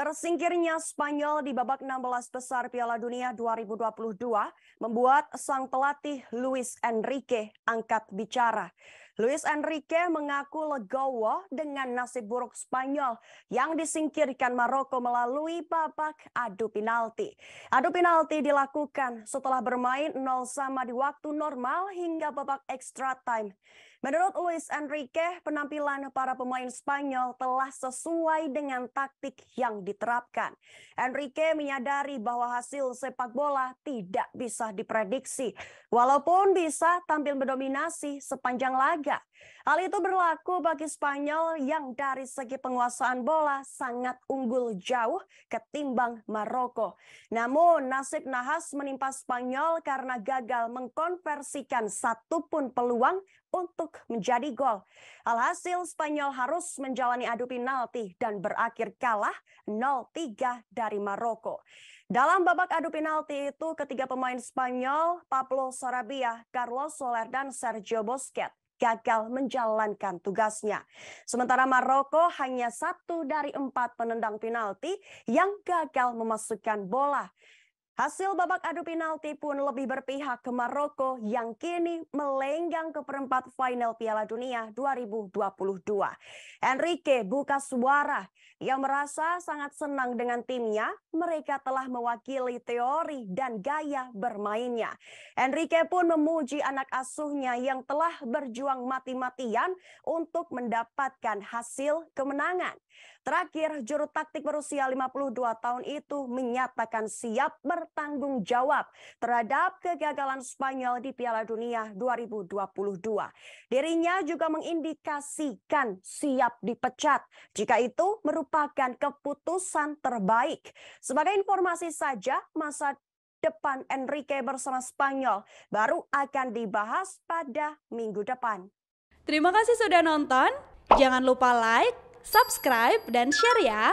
Tersingkirnya Spanyol di babak 16 besar Piala Dunia 2022 membuat sang pelatih Luis Enrique angkat bicara. Luis Enrique mengaku legowo dengan nasib buruk Spanyol yang disingkirkan Maroko melalui babak adu penalti. Adu penalti dilakukan setelah bermain nol sama di waktu normal hingga babak extra time. Menurut Luis Enrique, penampilan para pemain Spanyol telah sesuai dengan taktik yang diterapkan. Enrique menyadari bahwa hasil sepak bola tidak bisa diprediksi, walaupun bisa tampil mendominasi sepanjang laga Liga. Hal itu berlaku bagi Spanyol yang dari segi penguasaan bola sangat unggul jauh ketimbang Maroko. Namun nasib nahas menimpa Spanyol karena gagal mengkonversikan satu pun peluang untuk menjadi gol. Alhasil Spanyol harus menjalani adu penalti dan berakhir kalah 0-3 dari Maroko. Dalam babak adu penalti itu ketiga pemain Spanyol Pablo Sarabia, Carlos Soler dan Sergio Busquets gagal menjalankan tugasnya. Sementara Maroko hanya satu dari empat penendang penalti yang gagal memasukkan bola Hasil babak adu penalti pun lebih berpihak ke Maroko yang kini melenggang ke perempat final Piala Dunia 2022. Enrique buka suara yang merasa sangat senang dengan timnya. Mereka telah mewakili teori dan gaya bermainnya. Enrique pun memuji anak asuhnya yang telah berjuang mati-matian untuk mendapatkan hasil kemenangan. Terakhir, juru taktik berusia 52 tahun itu menyatakan siap ber bertanggung jawab terhadap kegagalan Spanyol di Piala Dunia 2022. Dirinya juga mengindikasikan siap dipecat jika itu merupakan keputusan terbaik. Sebagai informasi saja, masa depan Enrique bersama Spanyol baru akan dibahas pada minggu depan. Terima kasih sudah nonton. Jangan lupa like, subscribe, dan share ya.